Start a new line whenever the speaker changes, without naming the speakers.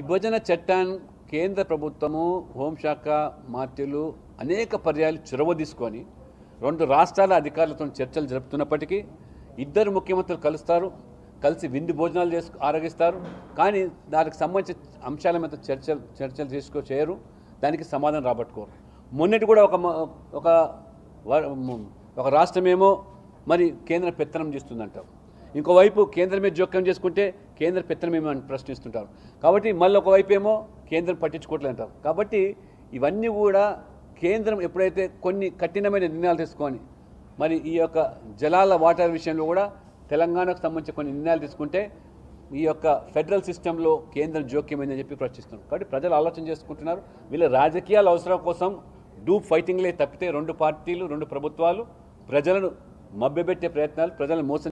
విభజన చట్టాన్ని కేంద్ర ప్రభుత్వము హోంశాఖ మాత్యులు అనేక పర్యాలు చొరవ తీసుకొని రెండు రాష్ట్రాల అధికారులతో చర్చలు జరుపుతున్నప్పటికీ ఇద్దరు ముఖ్యమంత్రులు కలుస్తారు కలిసి విందు భోజనాలు చేసు ఆరగిస్తారు కానీ దానికి సంబంధించిన అంశాల మీద చర్చలు చర్చలు చేసుకో చేయరు దానికి సమాధానం రాబట్టుకోరు మొన్నటి కూడా ఒక ఒక ఒక రాష్ట్రమేమో మరి కేంద్రం పెత్తనం చేస్తుందంటారు ఇంకోవైపు కేంద్రమే జోక్యం చేసుకుంటే కేంద్ర పెత్తనమేమని ప్రశ్నిస్తుంటారు కాబట్టి మళ్ళీ ఒకవైపు ఏమో కేంద్రం పట్టించుకోవట్లేదు అంటారు కాబట్టి ఇవన్నీ కూడా కేంద్రం ఎప్పుడైతే కొన్ని కఠినమైన నిర్ణయాలు తీసుకొని మరి ఈ యొక్క జలాల వాటర్ విషయంలో కూడా తెలంగాణకు సంబంధించి కొన్ని నిర్ణయాలు తీసుకుంటే ఈ యొక్క ఫెడరల్ సిస్టంలో కేంద్రం జోక్యమైందని చెప్పి ప్రశ్నిస్తున్నారు కాబట్టి ప్రజలు ఆలోచన చేసుకుంటున్నారు వీళ్ళ రాజకీయాల అవసరం కోసం డూప్ ఫైటింగ్లే తప్పితే రెండు పార్టీలు రెండు ప్రభుత్వాలు ప్రజలను మభ్యపెట్టే ప్రయత్నాలు ప్రజలను మోసం